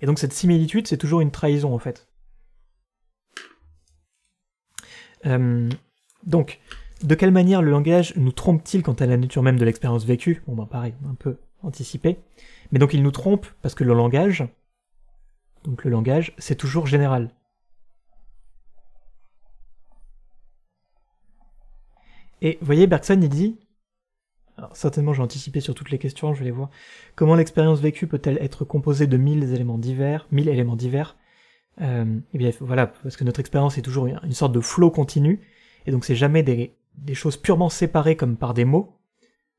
Et donc cette similitude, c'est toujours une trahison, en fait. Euh, donc, de quelle manière le langage nous trompe-t-il quant à la nature même de l'expérience vécue Bon ben pareil, un peu anticipé. Mais donc il nous trompe parce que le langage, donc le langage, c'est toujours général. Et vous voyez, Bergson, il dit, alors certainement j'ai anticipé sur toutes les questions, je vais les voir, comment l'expérience vécue peut-elle être composée de mille éléments divers, mille éléments divers euh, et eh bien voilà, parce que notre expérience est toujours une sorte de flot continu, et donc c'est jamais des, choses purement séparées comme par des mots.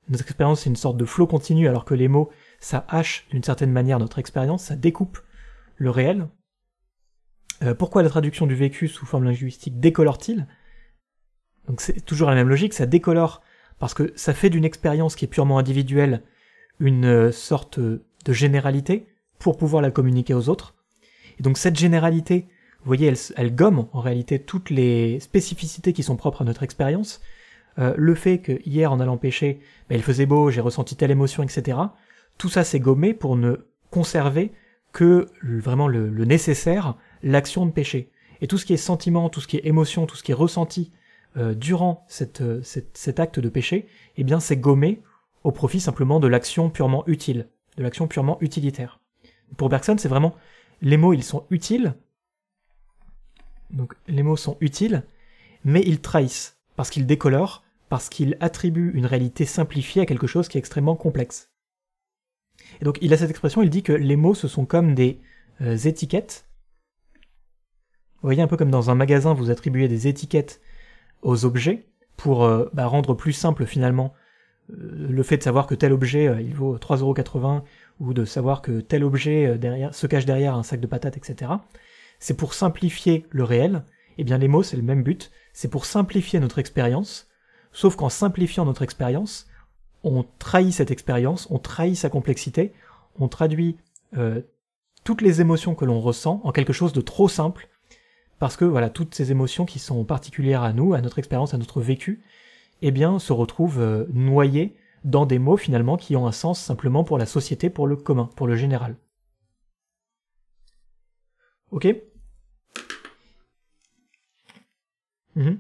Notre expérience est une sorte de flot continu, alors que les mots, ça hache d'une certaine manière notre expérience, ça découpe le réel. Euh, pourquoi la traduction du vécu sous forme linguistique décolore-t-il donc c'est toujours la même logique, ça décolore parce que ça fait d'une expérience qui est purement individuelle une euh, sorte de généralité pour pouvoir la communiquer aux autres. Et donc cette généralité, vous voyez, elle, gomme en réalité toutes les spécificités qui sont propres à notre expérience. Euh, le fait que hier en allant pêcher, bah, il faisait beau, j'ai ressenti telle émotion, etc. Tout ça s'est gommé pour ne conserver que vraiment le, le nécessaire, l'action de pêcher. Et tout ce qui est sentiment, tout ce qui est émotion, tout ce qui est ressenti, euh, durant euh, cet acte de péché, eh bien c'est gommé au profit simplement de l'action purement utile, de l'action purement utilitaire. Pour Bergson, c'est vraiment les mots, ils sont utiles. Donc les mots sont utiles, mais ils trahissent, parce qu'ils décolorent, parce qu'ils attribuent une réalité simplifiée à quelque chose qui est extrêmement complexe. Et donc il a cette expression, il dit que les mots, ce sont comme des euh, étiquettes. Vous voyez, un peu comme dans un magasin, vous attribuez des étiquettes aux objets pour euh, bah, rendre plus simple finalement euh, le fait de savoir que tel objet euh, il vaut 3,80€ ou de savoir que tel objet derrière, se cache derrière un sac de patates, etc. C'est pour simplifier le réel. Et eh bien les mots, c'est le même but. C'est pour simplifier notre expérience. Sauf qu'en simplifiant notre expérience, on trahit cette expérience, on trahit sa complexité, on traduit toutes les émotions que l'on ressent en quelque chose de trop simple, parce que voilà, toutes ces émotions qui sont particulières à nous, à notre expérience, à notre vécu, eh bien, se retrouvent euh, noyées dans des mots finalement qui ont un sens simplement pour la société, pour le commun, pour le général. Ok mhm.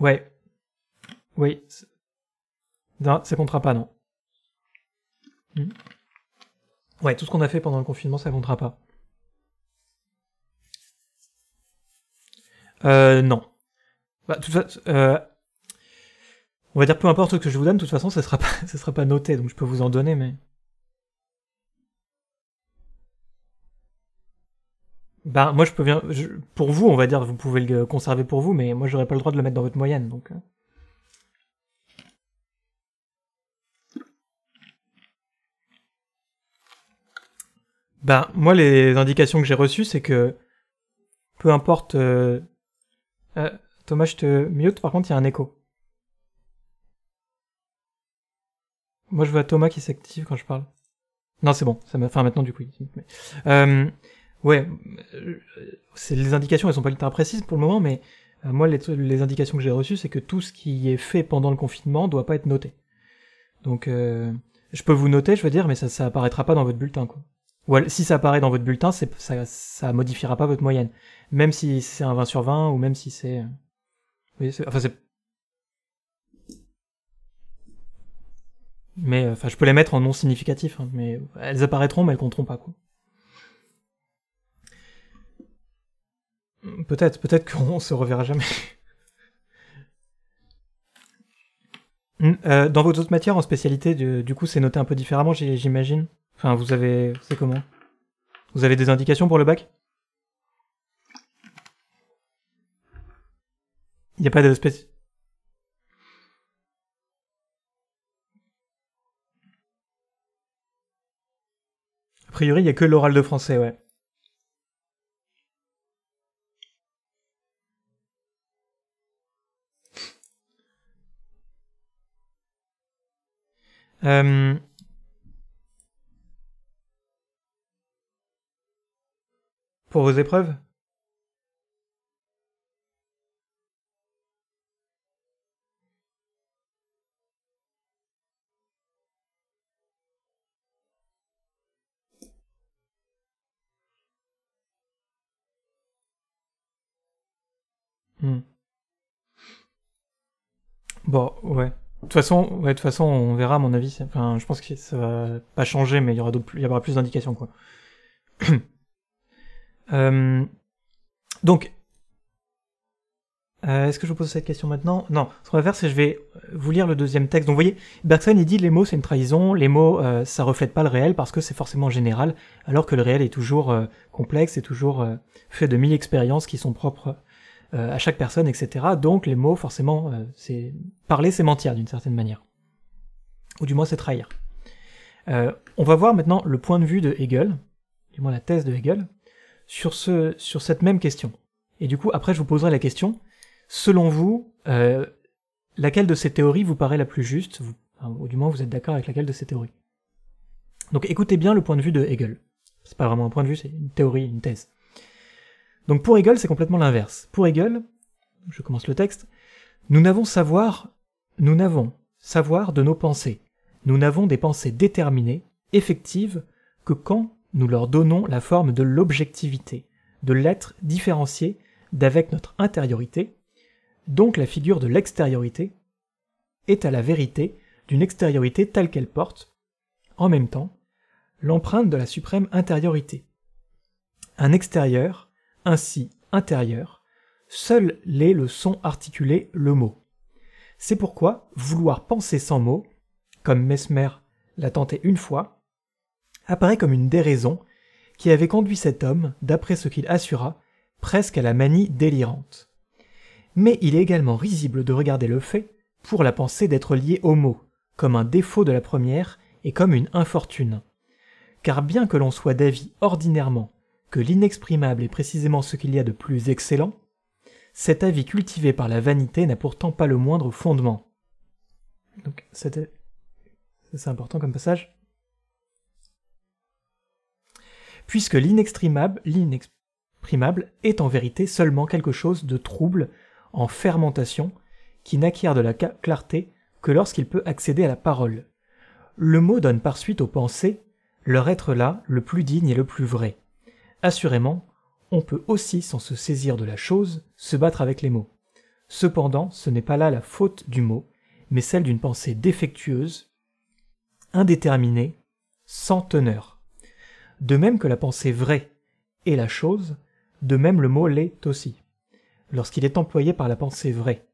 Ouais. Oui. Non, ça comptera pas, non. Mhm. Ouais, tout ce qu'on a fait pendant le confinement, ça comptera pas. Euh, non. Bah, toute façon, euh, on va dire peu importe ce que je vous donne, de toute façon, ça sera pas, sera pas noté, donc je peux vous en donner, mais. Bah, moi, je peux bien. pour vous, on va dire, vous pouvez le conserver pour vous, mais moi, j'aurais pas le droit de le mettre dans votre moyenne, donc. Euh. Ben, moi, les indications que j'ai reçues, c'est que peu importe. Euh, euh... Thomas, je te mute, par contre, il y a un écho. Moi, je vois Thomas qui s'active quand je parle. Non, c'est bon, ça m'a. Enfin, maintenant, du coup. Mais... Euh... ouais, euh, les indications, elles sont pas ultra précises pour le moment, mais euh, moi, les, les, indications que j'ai reçues, c'est que tout ce qui est fait pendant le confinement doit pas être noté. Donc, je peux vous noter, je veux dire, mais ça, ça apparaîtra pas dans votre bulletin, quoi si ça apparaît dans votre bulletin, ça, ça modifiera pas votre moyenne. Même si c'est un 20 sur 20, ou même si c'est... enfin, c'est... Mais, euh, enfin, je peux les mettre en non significatif, hein, mais elles apparaîtront, mais elles compteront pas, quoi. Peut-être, peut-être qu'on se reverra jamais. Euh, dans vos autres matières, en spécialité, du, coup, c'est noté un peu différemment, j'imagine Enfin, vous avez. C'est comment Vous avez des indications pour le bac Il n'y a pas de spéc... A priori, il n'y a que l'oral de français, ouais. Euh, Pour vos épreuves hmm. Bon, ouais. De toute façon, de toute façon, on verra, à mon avis. Enfin, je pense que ça va pas changer, mais il y aura, y aura plus d'indications, quoi. Euh, donc, euh, est-ce que je vous pose cette question maintenant Non, ce qu'on va faire, c'est je vais euh, vous lire le deuxième texte. Donc, vous voyez, Bergson, il dit les mots, c'est une trahison, les mots, ça reflète pas le réel parce que c'est forcément général, alors que le réel est toujours complexe, et toujours fait de mille expériences qui sont propres à chaque personne, etc. Donc, les mots, forcément, c'est parler, c'est mentir d'une certaine manière. Ou du moins, c'est trahir. on va voir maintenant le point de vue de Hegel, du moins la thèse de Hegel sur, ce, sur cette même question. Et du coup, après, je vous poserai la question, selon vous, euh, laquelle de ces théories vous paraît la plus juste, ou du moins vous êtes d'accord avec laquelle de ces théories. Donc écoutez bien le point de vue de Hegel. C'est pas vraiment un point de vue, c'est une théorie, une thèse. Donc pour Hegel, c'est complètement l'inverse. Pour Hegel, je commence le texte, nous n'avons savoir, nous n'avons savoir de nos pensées. Nous n'avons des pensées déterminées, effectives, que quand nous leur donnons la forme de l'objectivité, de l'être différencié d'avec notre intériorité, donc la figure de l'extériorité est à la vérité d'une extériorité telle qu'elle porte, en même temps, l'empreinte de la suprême intériorité. Un extérieur, ainsi intérieur, seul l'est le son articulé le mot. C'est pourquoi vouloir penser sans mot, comme Mesmer l'a tenté une fois, apparaît comme une déraison qui avait conduit cet homme, d'après ce qu'il assura, presque à la manie délirante. Mais il est également risible de regarder le fait pour la pensée d'être lié au mot, comme un défaut de la première et comme une infortune. Car bien que l'on soit d'avis ordinairement que l'inexprimable est précisément ce qu'il y a de plus excellent, cet avis cultivé par la vanité n'a pourtant pas le moindre fondement. Donc, c'est important comme passage. puisque l'inextrimable, l'inexprimable est en vérité seulement quelque chose de trouble en fermentation qui n'acquiert de la clarté que lorsqu'il peut accéder à la parole. Le mot donne par suite aux pensées leur être là le plus digne et le plus vrai. Assurément, on peut aussi, sans se saisir de la chose, se battre avec les mots. Cependant, ce n'est pas là la faute du mot, mais celle d'une pensée défectueuse, indéterminée, sans teneur de même que la pensée vraie est la chose, de même le mot l'est aussi, lorsqu'il est employé par la pensée vraie.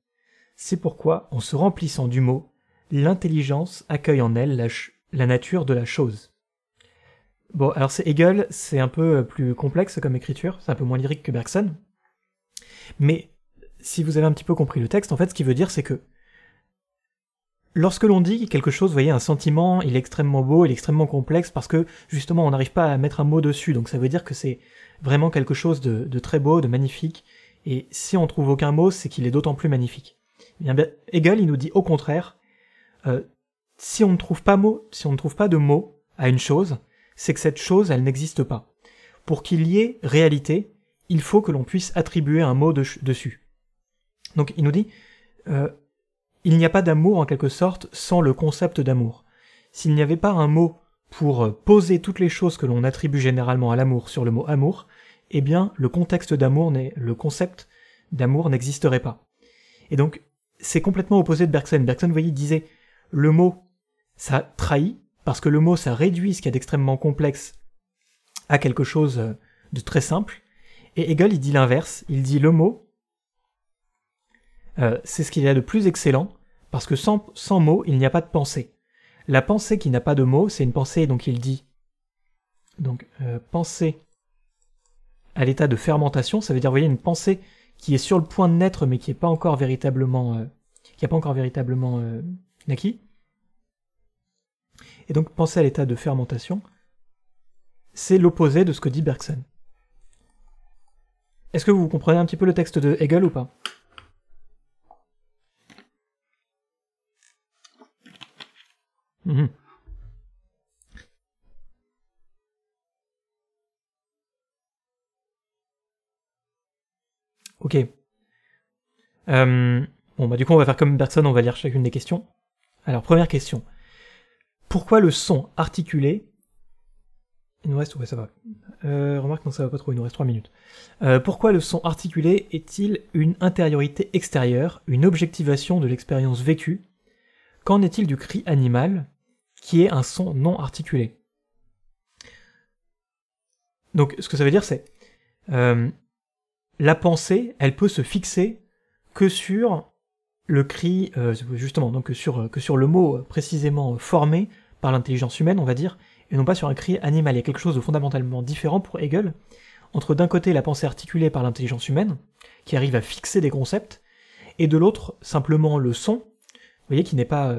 C'est pourquoi, en se remplissant du mot, l'intelligence accueille en elle la, nature de la chose. Bon, alors c'est Hegel, c'est un peu euh, plus complexe comme écriture, c'est un peu moins lyrique que Bergson. Mais si vous avez un petit peu compris le texte, en fait, ce qu'il veut dire, c'est que Lorsque l'on dit quelque chose, vous voyez, un sentiment, il est extrêmement beau, il est extrêmement complexe parce que justement on n'arrive pas à mettre un mot dessus, donc ça veut dire que c'est vraiment quelque chose de, très beau, de magnifique, et si on trouve aucun mot, c'est qu'il est, d'autant plus magnifique. Eh bien, ben, Hegel, il nous dit au contraire, euh, si on ne trouve pas mot, si on ne trouve pas de mot à une chose, c'est que cette chose, elle n'existe pas. Pour qu'il y ait réalité, il faut que l'on puisse attribuer un mot dessus. Donc il nous dit, euh, il n'y a pas d'amour en quelque sorte sans le concept d'amour. S'il n'y avait pas un mot pour euh, poser toutes les choses que l'on attribue généralement à l'amour sur le mot amour, eh bien le contexte d'amour le concept d'amour n'existerait pas. Et donc c'est complètement opposé de Bergson. Bergson, vous voyez, disait le mot ça trahit parce que le mot ça réduit ce qu'il y a d'extrêmement complexe à quelque chose euh, de très simple. Et Hegel il dit l'inverse, il dit le mot euh, c'est ce qu'il y a de plus excellent, parce que sans, sans mots, il n'y a pas de pensée. La pensée qui n'a pas de mots, c'est une pensée, donc il dit. Donc, euh, pensée à l'état de fermentation, ça veut dire, voyez, une pensée qui est sur le point de naître, mais qui n'est pas encore véritablement, qui n'a pas encore véritablement euh, euh Et donc, pensée à l'état de fermentation, c'est l'opposé de ce que dit Bergson. Est-ce que vous comprenez un petit peu le texte de Hegel ou pas Mm-hmm. Ok. Euh, bon, bah du coup, on va faire comme personne, on va lire chacune des questions. Alors, première question. Pourquoi le son articulé... Il nous reste... Ouais, ça va. Euh, remarque, non, ça va pas trop, il nous reste 3 minutes. Euh, pourquoi le son articulé est-il une intériorité extérieure, une objectivation de l'expérience vécue Qu'en est-il du cri animal qui est un son non articulé. Donc ce que ça veut dire, c'est euh, la pensée, elle peut se fixer que sur le cri, euh, justement, donc sur, que sur le mot euh, précisément formé par l'intelligence humaine, on va dire, et non pas sur un cri animal. Il y a quelque chose de fondamentalement différent pour Hegel entre d'un côté la pensée articulée par l'intelligence humaine, qui arrive à fixer des concepts, et de l'autre simplement le son, vous voyez, qui n'est pas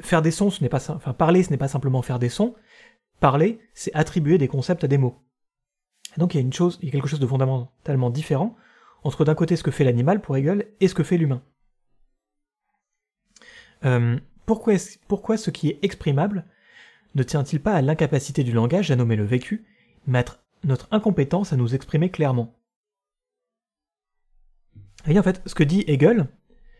faire des sons, ce n'est pas, enfin, parler, ce n'est pas simplement faire des sons. Parler, c'est attribuer des concepts à des mots. donc il y a une chose, il y a quelque chose de fondamentalement différent entre d'un côté ce que fait l'animal pour Hegel et ce que fait l'humain. Euh, pourquoi, pourquoi ce qui est exprimable ne tient-il pas à l'incapacité du langage à nommer le vécu, mais à notre incompétence à nous exprimer clairement Et en fait, ce que dit Hegel,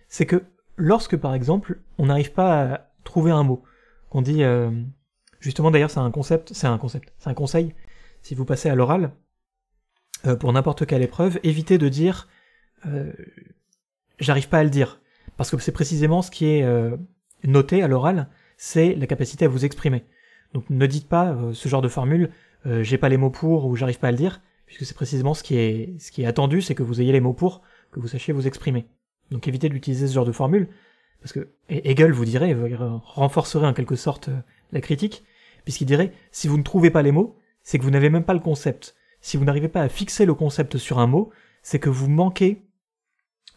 c'est que lorsque par exemple on n'arrive pas à trouver un mot. qu'on dit, euh, justement d'ailleurs, c'est un concept, c'est un concept, c'est un conseil. Si vous passez à l'oral, euh, pour n'importe quelle épreuve, évitez de dire euh, j'arrive pas à le dire. Parce que c'est précisément ce qui est noté à l'oral, c'est la capacité à vous exprimer. Donc ne dites pas ce genre de formule j'ai pas les mots pour ou j'arrive pas à le dire, puisque c'est précisément ce qui est, ce qui est attendu, c'est que vous ayez les mots pour, que vous sachiez vous exprimer. Donc évitez d'utiliser ce genre de formule, parce que Hegel vous dirait, renforcerait en quelque sorte euh, la critique, puisqu'il dirait, si vous ne trouvez pas les mots, c'est que vous n'avez même pas le concept. Si vous n'arrivez pas à fixer le concept sur un mot, c'est que vous manquez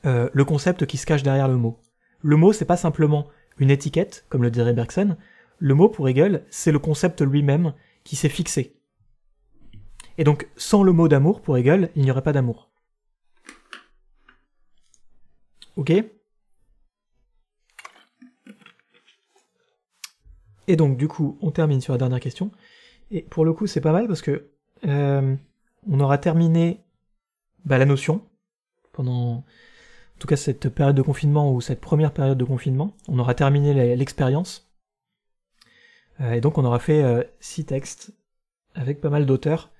euh, le concept qui se cache derrière le mot. Le mot, c'est pas simplement une étiquette, comme le dirait Bergson. Le mot, pour Hegel, c'est le concept lui-même qui s'est fixé. Et donc, sans le mot d'amour, pour Hegel, il n'y aurait pas d'amour. Ok Et donc, du coup, on termine sur la dernière question. Et pour le coup, c'est pas mal parce que euh, on aura terminé bah, la notion pendant, en tout cas, cette période de confinement ou cette première période de confinement. On aura terminé l'expérience. Euh, et donc, on aura fait euh, six textes avec pas mal d'auteurs.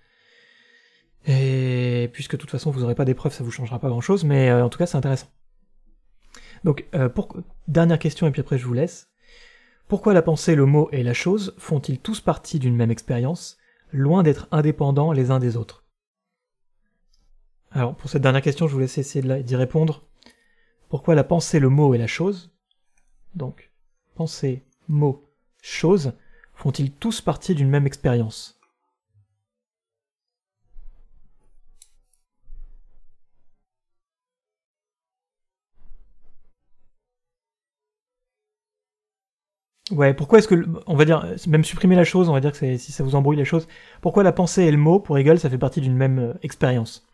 Et puisque de toute façon, vous n'aurez pas d'épreuve, ça vous changera pas grand-chose, mais en tout cas, c'est intéressant. Donc, pour... dernière question, et puis après, je vous laisse. Pourquoi la pensée, le mot et la chose font-ils tous partie d'une même expérience, loin d'être indépendants les uns des autres Alors pour cette dernière question, je vous laisse essayer d'y répondre. Pourquoi la pensée, le mot et la chose Donc pensée, mot, chose font-ils tous partie d'une même expérience Ouais, pourquoi est-ce que, on va dire, euh, même supprimer la chose, on va dire que si ça vous embrouille la chose, pourquoi la pensée et le mot, pour Hegel, ça fait partie d'une même euh, expérience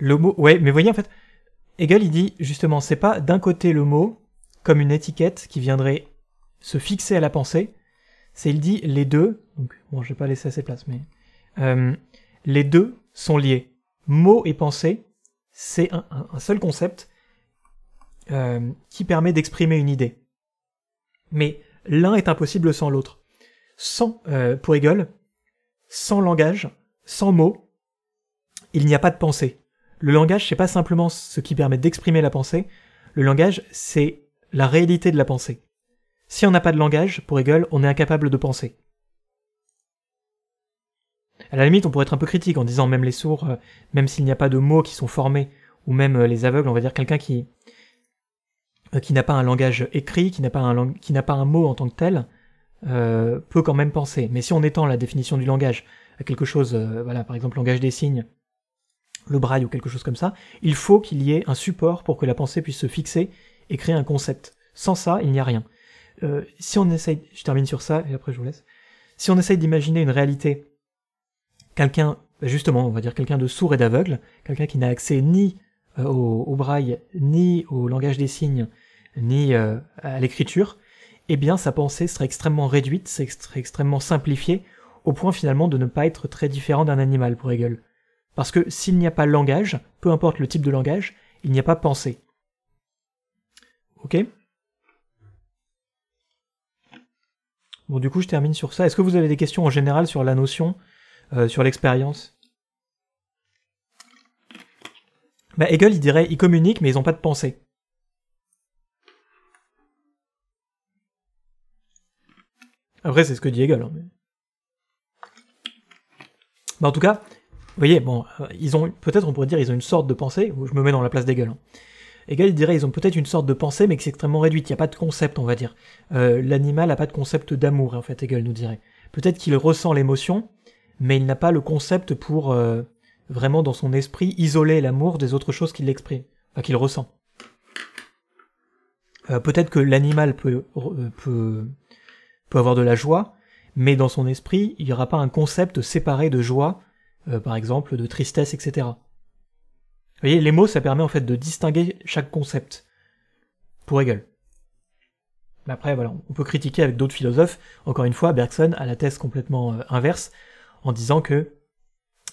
Le mot, ouais, mais voyez en fait, Hegel il dit justement, c'est pas d'un côté le mot comme une étiquette qui viendrait se fixer à la pensée, c'est il dit les deux, donc bon, je vais pas laisser assez de place, mais euh, les deux sont liés. Mot et pensée, c'est un seul concept, euh, qui permet d'exprimer une idée. Mais l'un est impossible sans l'autre. Sans, euh, pour Hegel, sans langage, sans mots, il n'y a pas de pensée. Le langage, c'est pas simplement ce qui permet d'exprimer la pensée, le langage, c'est la réalité de la pensée. Si on n'a pas de langage, pour Hegel, on est incapable de penser. À la limite, on pourrait être un peu critique en disant même les sourds, euh, même s'il n'y a pas de mots qui sont formés, ou même les aveugles, on va dire quelqu'un qui, euh, qui n'a pas un langage écrit, qui n'a pas, un qui n'a pas un mot en tant que tel, euh, peut quand même penser. Mais si on étend la définition du langage à quelque chose, euh, voilà, par exemple langage des signes, le braille ou quelque chose comme ça, il faut qu'il y ait un support pour que la pensée puisse se fixer et créer un concept. Sans ça, il n'y a rien. si on essaye, je termine sur ça et après je vous laisse. Si on essaye d'imaginer une réalité, quelqu'un, bah justement, on va dire quelqu'un de sourd et d'aveugle, quelqu'un qui n'a accès ni au braille ni au langage des signes, ni euh, à l'écriture, eh bien sa pensée serait extrêmement réduite, serait extrêmement simplifiée, au point finalement de ne pas être très différent d'un animal pour Hegel. Parce que s'il n'y a pas langage, peu importe le type de langage, il n'y a pas pensée. Ok Bon, du coup, je termine sur ça. Est-ce que vous avez des questions en général sur la notion, euh, sur l'expérience bah, Hegel, il dirait, ils communiquent, mais ils n'ont pas de pensée. Après, c'est ce que dit Hegel. Hein, en tout cas, vous voyez, bon, euh, ils ont peut-être on pourrait dire ils ont une sorte de pensée, où je me mets dans la place d'Hegel. Hein. Hegel dirait ils ont peut-être une sorte de pensée, mais qui c'est extrêmement réduite, il n'y a pas de concept, on va dire. Euh, l'animal n'a pas de concept d'amour, en fait, Hegel nous dirait. Peut-être qu'il ressent l'émotion, mais il n'a pas le concept pour euh, vraiment dans son esprit isoler l'amour des autres choses qu'il exprime, qu'il ressent. peut-être que l'animal peut peut avoir de la joie, mais dans son esprit, il n'y aura pas un concept séparé de joie, euh, par exemple de tristesse, etc. Vous voyez, les mots, ça permet en fait de distinguer chaque concept. Pour Hegel. Mais après, voilà, on peut critiquer avec d'autres philosophes. Encore une fois, Bergson a la thèse complètement euh, inverse, en disant que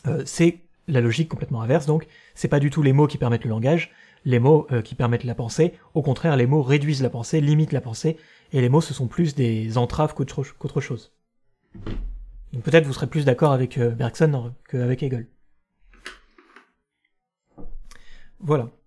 euh, c'est la logique complètement inverse, donc c'est pas du tout les mots qui permettent le langage, les mots qui permettent la pensée, au contraire, les mots réduisent la pensée, limitent la pensée, et les mots ce sont plus des entraves qu'autre chose. peut-être vous serez plus d'accord avec euh, Bergson qu'avec Hegel. Voilà.